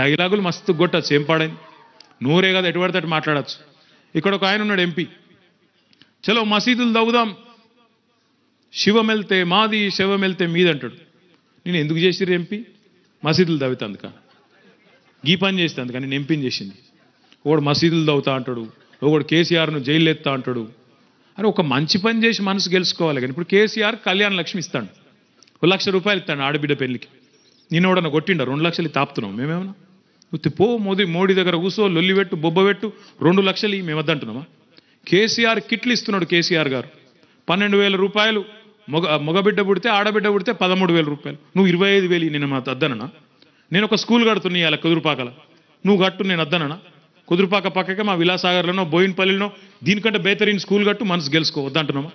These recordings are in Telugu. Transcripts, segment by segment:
డైలాగులు మస్తు కొట్టచ్చు ఏం పాడైంది నూరే కదా ఎటు పడితే మాట్లాడచ్చు ఇక్కడ ఒక ఆయన ఉన్నాడు ఎంపీ చలో మసీదులు దవ్వుదాం శివం వెళ్తే మాది శివం వెళ్తే మీదంటాడు నేను ఎందుకు చేసిర్రు ఎంపీ మసీదులు దవ్వుతా అందుక గీ పని చేస్తే అందుక నేను ఎంపీని చేసింది ఒకడు మసీదులు దవ్వుతా అంటాడు ఒకడు కేసీఆర్ను జైలు ఎత్తా అంటాడు అని ఒక మంచి పని చేసి మనసు గెలుచుకోవాలి కానీ ఇప్పుడు కేసీఆర్ కళ్యాణ లక్ష్మి ఇస్తాడు ఒక లక్ష రూపాయలు ఇస్తాడు ఆడబిడ్డ పెళ్లికి నేను కూడా కొట్టిండ రెండు లక్షలు తాపుతున్నాం మేమేమన్నా నువ్వు పో మోదీ మోడీ దగ్గర కూసో లొల్లివెట్టు బొబ్బవెట్టు రెండు లక్షలు ఈ మేము వద్దంటున్నామా కేసీఆర్ కిట్లు ఇస్తున్నాడు కేసీఆర్ గారు పన్నెండు వేల రూపాయలు మగ మగబిడ్డ పుడితే ఆడబిడ్డ పుడితే పదమూడు వేల రూపాయలు నువ్వు ఇరవై ఐదు వేలు నేను మా అద్దననా నేను ఒక స్కూల్ కడుతున్నా ఇలా కుదురుపాకల నువ్వు కట్టు నేను అద్దననా కుదురుపాక పక్కకే మా విలాసాగర్లోనో బోయిన్పల్లిలోనో దీనికంటే బెహతరీన్ స్కూల్ కట్టు మనసు వద్దంటున్నామా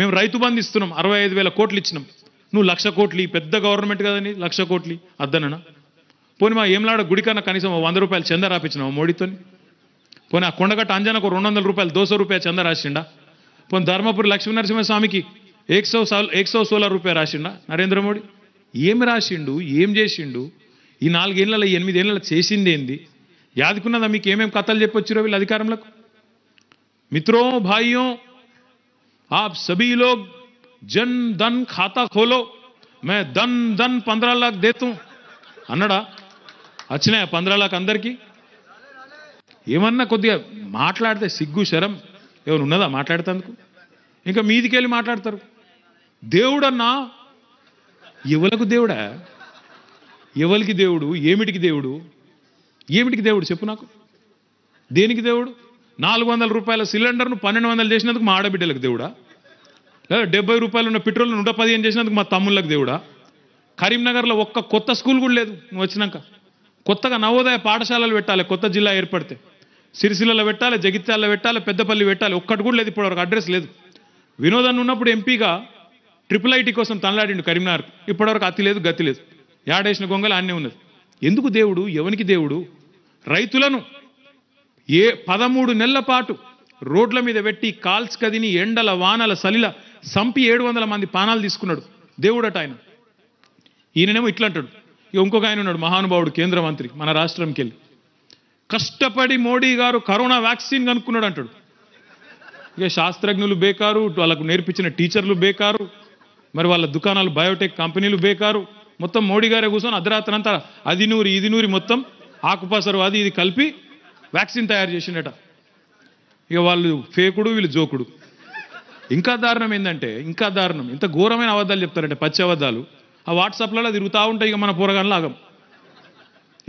మేము రైతు బంధు ఇస్తున్నాం అరవై ఐదు వేల కోట్లు ఇచ్చినాం నువ్వు లక్ష కోట్లు పెద్ద గవర్నమెంట్ కదండి లక్ష కోట్లు అద్దననా పోనీ మా ఏంలాడ గుడికన్నా కనీసం వంద రూపాయలు చంద రాపించినావు మోడీతోని పోనీ ఆ కొండగట్ట అంజనకు రెండు వందల రూపాయలు దోశ రూపాయలు చంద రాసిండా పోనీ ధర్మపురి లక్ష్మీనరసింహస్వామికి ఏక్ సౌ ఏక్ సౌ సోలా రూపాయలు రాసిండా నరేంద్ర మోడీ ఏమి రాసిండు ఏం చేసిండు ఈ నాలుగేళ్ళలో ఎనిమిదేళ్ళలో చేసింది ఏంది యాదుకున్నదా మీకు ఏమేమి కథలు చెప్పొచ్చిరో వీళ్ళ అధికారంలో మిత్రో భాయ్యో ఆప్ సభీలో జన్ ధన్ ఖాతా ఖోలో మే ధన్ ధన్ పంద్రా లాక్ దేతూ అన్నడా వచ్చినాయా పంద్రాలకు అందరికీ ఏమన్నా కొద్దిగా మాట్లాడితే సిగ్గు శరం ఏమైనా ఉన్నదా మాట్లాడతాందుకు ఇంకా మీదికెళ్ళి మాట్లాడతారు దేవుడన్నా ఎవలకు దేవుడా ఎవరికి దేవుడు ఏమిటికి దేవుడు ఏమిటికి దేవుడు చెప్పు నాకు దేనికి దేవుడు నాలుగు వందల రూపాయల సిలిండర్ను పన్నెండు వందలు చేసినందుకు మా ఆడబిడ్డలకు దేవుడా లేదా డెబ్బై రూపాయలు ఉన్న పెట్రోల్ నూట పదిహేను చేసినందుకు మా తమ్ముళ్ళకి దేవుడా కరీంనగర్లో ఒక్క కొత్త స్కూల్ కూడా లేదు నువ్వు వచ్చినాక కొత్తగా నవోదయ పాఠశాలలు పెట్టాలి కొత్త జిల్లా ఏర్పడితే సిరిసిల్లలో పెట్టాలి జగిత్యాలలో పెట్టాలి పెద్దపల్లి పెట్టాలి ఒక్కటి కూడా లేదు ఇప్పటివరకు అడ్రస్ లేదు వినోదన్ ఉన్నప్పుడు ఎంపీగా ట్రిపుల్ ఐటీ కోసం తనలాడిండు కరీంనగర్ ఇప్పటివరకు అతి లేదు గతి లేదు యాడేసిన గొంగలు అన్నీ ఉన్నది ఎందుకు దేవుడు ఎవనికి దేవుడు రైతులను ఏ పదమూడు నెలల పాటు రోడ్ల మీద పెట్టి కాల్స్ కదిని ఎండల వానల సలిల సంపి ఏడు వందల మంది పానాలు తీసుకున్నాడు దేవుడట ఆయన ఈయననేమో ఇట్లంటాడు ఇంకొక ఆయన ఉన్నాడు మహానుభావుడు కేంద్ర మంత్రి మన రాష్ట్రంకి వెళ్ళి కష్టపడి మోడీ గారు కరోనా వ్యాక్సిన్ కనుక్కున్నాడు అంటాడు ఇక శాస్త్రజ్ఞులు బేకారు వాళ్ళకు నేర్పించిన టీచర్లు బేకారు మరి వాళ్ళ దుకాణాలు బయోటెక్ కంపెనీలు బేకారు మొత్తం మోడీ గారే కూర్చొని అర్ధరాత్రంతా అది నూరి ఇది నూరి మొత్తం ఆకుపసరు అది ఇది కలిపి వ్యాక్సిన్ తయారు చేసిండట ఇక వాళ్ళు ఫేకుడు వీళ్ళు జోకుడు ఇంకా దారుణం ఏంటంటే ఇంకా దారుణం ఇంత ఘోరమైన అబద్ధాలు చెప్తారంటే పచ్చి అబద్ధాలు ఆ వాట్సాప్లలో తిరుగుతూ ఉంటాయి ఇక మన పూరగాన్ లాగం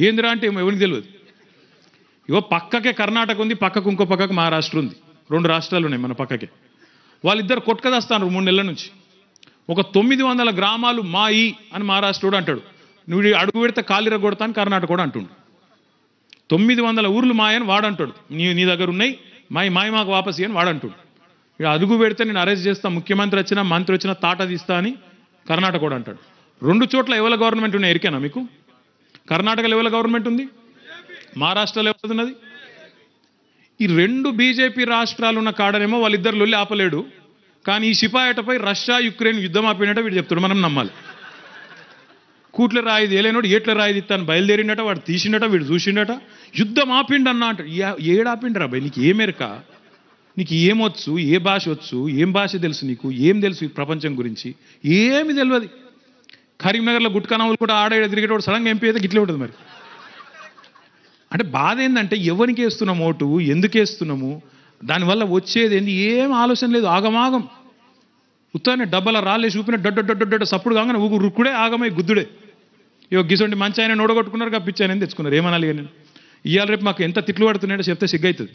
ఏందిరా అంటే ఎవరికి తెలియదు ఇగో పక్కకే కర్ణాటక ఉంది పక్కకు ఇంకో పక్కకు మహారాష్ట్ర ఉంది రెండు రాష్ట్రాలు ఉన్నాయి మన పక్కకే వాళ్ళిద్దరు కొట్టుకదేస్తాను మూడు నెలల నుంచి ఒక తొమ్మిది వందల గ్రామాలు మాయి అని మహారాష్ట్రుడు అంటాడు నువ్వు అడుగు పెడితే కాలిర అని కర్ణాటక కూడా అంటుండు తొమ్మిది వందల ఊర్లు మాయని వాడంటాడు నీ నీ దగ్గర ఉన్నాయి మాయ మాయ మాకు వాపసి అని వాడంటాడు ఇక అడుగు పెడితే నేను అరెస్ట్ చేస్తా ముఖ్యమంత్రి వచ్చినా మంత్రి వచ్చినా తాట తీస్తా అని కర్ణాటక కూడా అంటాడు రెండు చోట్ల ఎవల గవర్నమెంట్ ఉన్నాయి ఎరికేనా మీకు కర్ణాటకలో ఎవల గవర్నమెంట్ ఉంది మహారాష్ట్రలో ఉన్నది ఈ రెండు బీజేపీ రాష్ట్రాలు ఉన్న కాడనేమో వాళ్ళిద్దరు లొల్లి ఆపలేడు కానీ ఈ సిపాయటపై రష్యా యుక్రెయిన్ యుద్ధం ఆపినట్టు వీడు చెప్తాడు మనం నమ్మాలి కూట్ల రాయిది ఏలేనోడు ఏట్ల రాయిది తను బయలుదేరిండట వాడు తీసిండట వీడు చూసిండట యుద్ధం ఆపిండు అన్న అంట ఏడాపిండరా భయ్ నీకు ఏమేరక నీకు ఏమొచ్చు ఏ భాష వచ్చు ఏం భాష తెలుసు నీకు ఏం తెలుసు ప్రపంచం గురించి ఏమి తెలియదు కరీంనగర్లో గుట్కానావులు కూడా ఆడ తిరిగేటోడు సడన్గా ఎంపీ అయితే గిట్లే ఉంటుంది మరి అంటే బాధ ఏంటంటే ఎవరికి వేస్తున్నాం ఓటు ఎందుకు వేస్తున్నాము దానివల్ల వచ్చేది ఏంది ఏం ఆలోచన లేదు ఆగమాగం ఉత్తానే డబ్బల రాళ్ళే చూపిన డొడ్డ డొడ్డ డొడ్డ సప్పుడు కాగానే ఊగు రుక్కుడే ఆగమై గుద్దుడే ఇవో గిసొంటి మంచి ఆయన నోడగొట్టుకున్నారు కప్పించానని తెచ్చుకున్నారు ఏమనాలి నేను ఇవాళ రేపు మాకు ఎంత తిట్లు పడుతున్నాయో చెప్తే సిగ్గైతుంది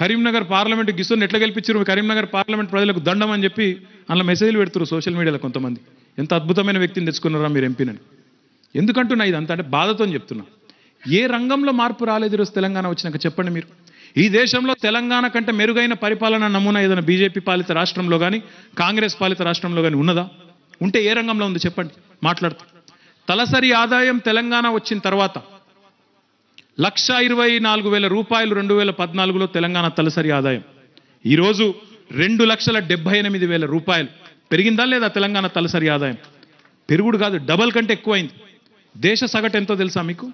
కరీంనగర్ పార్లమెంట్ గిసోని ఎట్లా గెలిపించారు కరీంనగర్ పార్లమెంట్ ప్రజలకు దండం అని చెప్పి అందులో మెసేజ్లు పెడుతున్నారు సోషల్ మీడియాలో కొంతమంది ఎంత అద్భుతమైన వ్యక్తిని తెచ్చుకున్నారా మీరు ఎంపీనని ఎందుకంటున్నా ఇదంతా అంటే బాధతో చెప్తున్నా ఏ రంగంలో మార్పు రాలేదు ఈరోజు తెలంగాణ వచ్చినాక చెప్పండి మీరు ఈ దేశంలో తెలంగాణ కంటే మెరుగైన పరిపాలన నమూనా ఏదైనా బీజేపీ పాలిత రాష్ట్రంలో కానీ కాంగ్రెస్ పాలిత రాష్ట్రంలో కానీ ఉన్నదా ఉంటే ఏ రంగంలో ఉంది చెప్పండి మాట్లాడుతూ తలసరి ఆదాయం తెలంగాణ వచ్చిన తర్వాత లక్ష ఇరవై నాలుగు వేల రూపాయలు రెండు వేల పద్నాలుగులో తెలంగాణ తలసరి ఆదాయం ఈరోజు రెండు లక్షల డెబ్బై ఎనిమిది వేల రూపాయలు పెరిగిందా లేదా తెలంగాణ తలసరి ఆదాయం పెరుగుడు కాదు డబల్ కంటే ఎక్కువైంది దేశ సగటు ఎంతో తెలుసా మీకు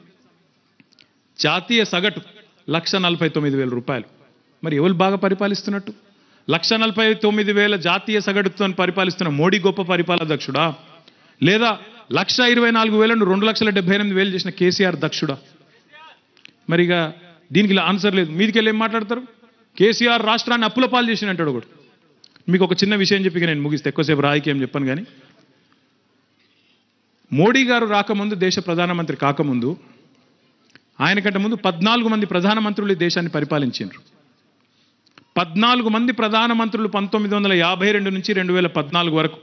జాతీయ సగటు లక్ష నలభై తొమ్మిది వేల రూపాయలు మరి ఎవరు బాగా పరిపాలిస్తున్నట్టు లక్ష నలభై తొమ్మిది వేల జాతీయ సగటుతో పరిపాలిస్తున్న మోడీ గొప్ప పరిపాలదక్షుడా లేదా లక్ష ఇరవై నాలుగు వేలను రెండు లక్షల డెబ్బై ఎనిమిది వేలు చేసిన కేసీఆర్ దక్షుడా మరిగా దీనికి ఆన్సర్ లేదు మీదికి వెళ్ళి ఏం మాట్లాడతారు కేసీఆర్ రాష్ట్రాన్ని అప్పుల పాలు చేసిన అంటాడు ఒకటి మీకు ఒక చిన్న విషయం చెప్పి నేను ముగిస్తే ఎక్కువసేపు రాయికి ఏం చెప్పాను కానీ మోడీ గారు రాకముందు దేశ ప్రధానమంత్రి కాకముందు ఆయన కంటే ముందు పద్నాలుగు మంది ప్రధానమంత్రులు దేశాన్ని పరిపాలించారు పద్నాలుగు మంది ప్రధానమంత్రులు పంతొమ్మిది వందల యాభై రెండు నుంచి రెండు వేల పద్నాలుగు వరకు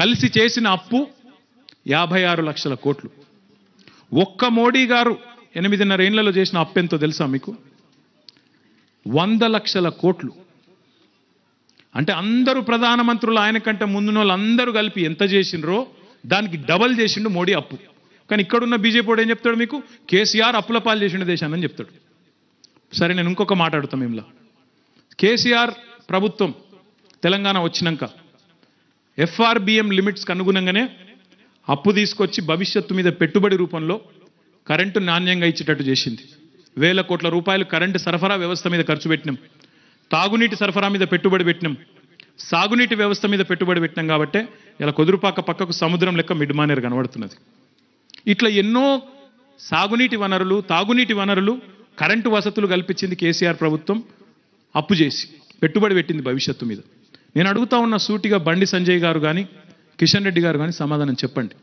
కలిసి చేసిన అప్పు యాభై ఆరు లక్షల కోట్లు ఒక్క మోడీ గారు ఎనిమిదిన్నర ఏళ్లలో చేసిన అప్పు ఎంతో తెలుసా మీకు వంద లక్షల కోట్లు అంటే అందరూ ప్రధానమంత్రులు ఆయన కంటే ముందున వాళ్ళందరూ కలిపి ఎంత చేసిండ్రో దానికి డబల్ చేసిండు మోడీ అప్పు కానీ ఇక్కడున్న బీజేపీ ఏం చెప్తాడు మీకు కేసీఆర్ అప్పుల పాలు చేసిన దేశాన్ని చెప్తాడు సరే నేను ఇంకొక మాట్లాడుతాం ఇలా కేసీఆర్ ప్రభుత్వం తెలంగాణ వచ్చినాక ఎఫ్ఆర్బిఎం లిమిట్స్కి అనుగుణంగానే అప్పు తీసుకొచ్చి భవిష్యత్తు మీద పెట్టుబడి రూపంలో కరెంటు నాణ్యంగా ఇచ్చేటట్టు చేసింది వేల కోట్ల రూపాయలు కరెంటు సరఫరా వ్యవస్థ మీద ఖర్చు పెట్టినాం తాగునీటి సరఫరా మీద పెట్టుబడి పెట్టినాం సాగునీటి వ్యవస్థ మీద పెట్టుబడి పెట్టినాం కాబట్టి ఇలా కుదురుపాక పక్కకు సముద్రం లెక్క మానేర్ కనబడుతున్నది ఇట్లా ఎన్నో సాగునీటి వనరులు తాగునీటి వనరులు కరెంటు వసతులు కల్పించింది కేసీఆర్ ప్రభుత్వం అప్పు చేసి పెట్టుబడి పెట్టింది భవిష్యత్తు మీద నేను అడుగుతా ఉన్న సూటిగా బండి సంజయ్ గారు కానీ కిషన్ రెడ్డి గారు కానీ సమాధానం చెప్పండి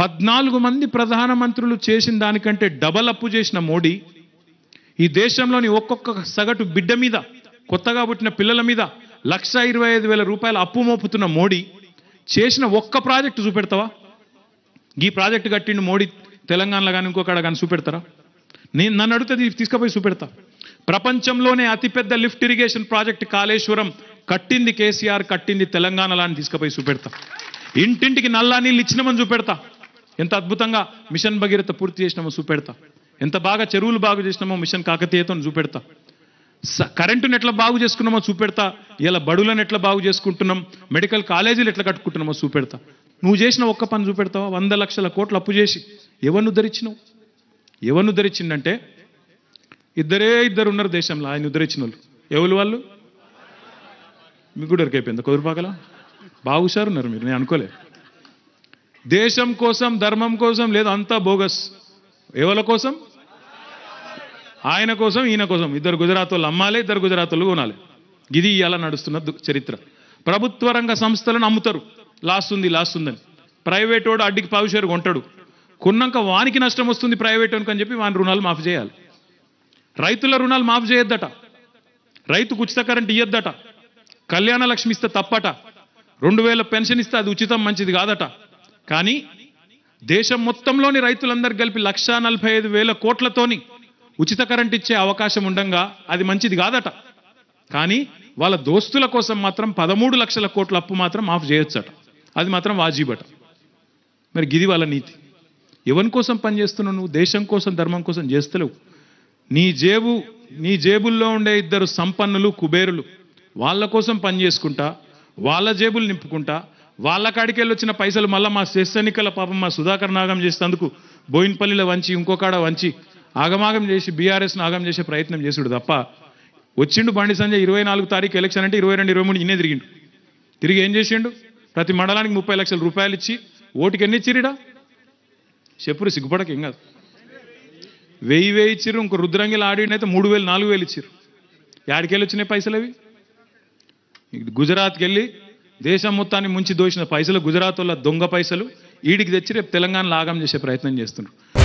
పద్నాలుగు మంది ప్రధానమంత్రులు చేసిన దానికంటే డబల్ అప్పు చేసిన మోడీ ఈ దేశంలోని ఒక్కొక్క సగటు బిడ్డ మీద కొత్తగా పుట్టిన పిల్లల మీద లక్ష ఇరవై ఐదు వేల రూపాయలు అప్పు మోపుతున్న మోడీ చేసిన ఒక్క ప్రాజెక్టు చూపెడతావా ఈ ప్రాజెక్టు కట్టిండు మోడీ తెలంగాణలో కానీ ఇంకొకడ కానీ చూపెడతారా నేను నన్ను అడిగితే తీసుకుపోయి చూపెడతా ప్రపంచంలోనే అతిపెద్ద లిఫ్ట్ ఇరిగేషన్ ప్రాజెక్ట్ కాళేశ్వరం కట్టింది కేసీఆర్ కట్టింది తెలంగాణలో అని తీసుకుపోయి చూపెడతా ఇంటింటికి నల్లా నీళ్ళు ఇచ్చినామని చూపెడతా ఎంత అద్భుతంగా మిషన్ భగీరథ పూర్తి చేసినామో చూపెడతా ఎంత బాగా చెరువులు బాగు చేసినామో మిషన్ కాకతీయతో చూపెడతా కరెంటుని ఎట్లా బాగు చేసుకున్నామో చూపెడతా ఇలా బడులను ఎట్లా బాగు చేసుకుంటున్నాం మెడికల్ కాలేజీలు ఎట్లా కట్టుకుంటున్నామో చూపెడతా నువ్వు చేసిన ఒక్క పని చూపెడతావా వంద లక్షల కోట్లు అప్పు చేసి ఎవరిని ధరించినావు ఎవరిని ధరించిందంటే ఇద్దరే ఇద్దరు ఉన్నారు దేశంలో ఆయన ఉద్ధరించిన వాళ్ళు ఎవరు వాళ్ళు మీకు కూడా ఎరికైపోయింది కుదురుపాకల బాగా ఉన్నారు మీరు నేను అనుకోలే దేశం కోసం ధర్మం కోసం లేదు అంతా బోగస్ ఎవరి కోసం ఆయన కోసం ఈయన కోసం ఇద్దరు గుజరాత్ అమ్మాలి ఇద్దరు గుజరాత్ కొనాలి ఇది ఇలా నడుస్తున్న చరిత్ర ప్రభుత్వ రంగ సంస్థలను అమ్ముతారు లాస్తుంది ఉందని ప్రైవేట్ వాడు అడ్డికి పావుషేరు కొంటాడు కొన్నాక వానికి నష్టం వస్తుంది ప్రైవేట్ అని చెప్పి వాని రుణాలు మాఫ్ చేయాలి రైతుల రుణాలు మాఫ్ చేయొద్దట రైతుకు ఉచిత కరెంట్ ఇయ్యొద్దట కళ్యాణ లక్ష్మి ఇస్తే తప్పట రెండు వేల పెన్షన్ ఇస్తే అది ఉచితం మంచిది కాదట కానీ దేశం మొత్తంలోని రైతులందరూ కలిపి లక్షా నలభై ఐదు వేల కోట్లతోని ఉచిత కరెంట్ ఇచ్చే అవకాశం ఉండంగా అది మంచిది కాదట కానీ వాళ్ళ దోస్తుల కోసం మాత్రం పదమూడు లక్షల కోట్ల అప్పు మాత్రం మాఫ్ చేయొచ్చట అది మాత్రం వాజీబట మరి గిది వాళ్ళ నీతి ఎవరి కోసం పనిచేస్తున్నావు నువ్వు దేశం కోసం ధర్మం కోసం చేస్తలేవు నీ జేబు నీ జేబుల్లో ఉండే ఇద్దరు సంపన్నులు కుబేరులు వాళ్ళ కోసం పని చేసుకుంటా వాళ్ళ జేబులు నింపుకుంటా వాళ్ళ కాడికెళ్ళి వచ్చిన పైసలు మళ్ళీ మా సెస్ ఎన్నికల పాపం మా సుధాకర్ నాగం చేసినందుకు బోయిన్పల్లిలో వంచి ఇంకోకాడ వంచి ఆగమాగం చేసి బీఆర్ఎస్ను ఆగం చేసే ప్రయత్నం చేసాడు తప్ప వచ్చిండు బండి సంజయ్ ఇరవై నాలుగు తారీఖు ఎలక్షన్ అంటే ఇరవై రెండు ఇరవై మూడు ఇన్నే తిరిగిండు తిరిగి ఏం చేసిండు ప్రతి మండలానికి ముప్పై లక్షల రూపాయలు ఇచ్చి ఓటుకి ఎన్ని ఇచ్చిరిడా చెప్పురు సిగ్గుపడక ఏం కాదు వెయ్యి వేయి ఇచ్చిర్రు ఇంకో రుద్రంగిలు ఆడినైతే మూడు వేలు నాలుగు వేలు ఇచ్చిర్రు యాడికెళ్ళి వచ్చినాయి పైసలు అవి గుజరాత్కి వెళ్ళి దేశం మొత్తాన్ని ముంచి దోచిన పైసలు గుజరాత్ వల్ల దొంగ పైసలు ఈడికి తెచ్చి రేపు తెలంగాణ లాగం చేసే ప్రయత్నం చేస్తున్నారు